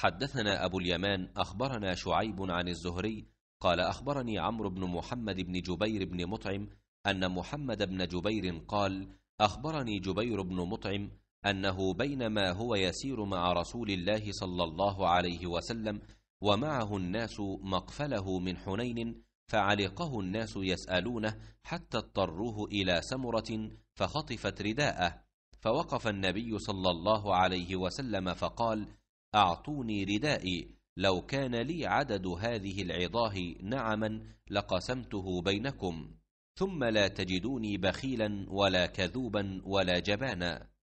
حدثنا أبو اليمان أخبرنا شعيب عن الزهري قال أخبرني عمرو بن محمد بن جبير بن مطعم أن محمد بن جبير قال أخبرني جبير بن مطعم أنه بينما هو يسير مع رسول الله صلى الله عليه وسلم ومعه الناس مقفله من حنين فعلقه الناس يسألونه حتى اضطروه إلى سمرة فخطفت رداءه فوقف النبي صلى الله عليه وسلم فقال أعطوني ردائي لو كان لي عدد هذه العظاه نعما لقسمته بينكم ثم لا تجدوني بخيلا ولا كذوبا ولا جبانا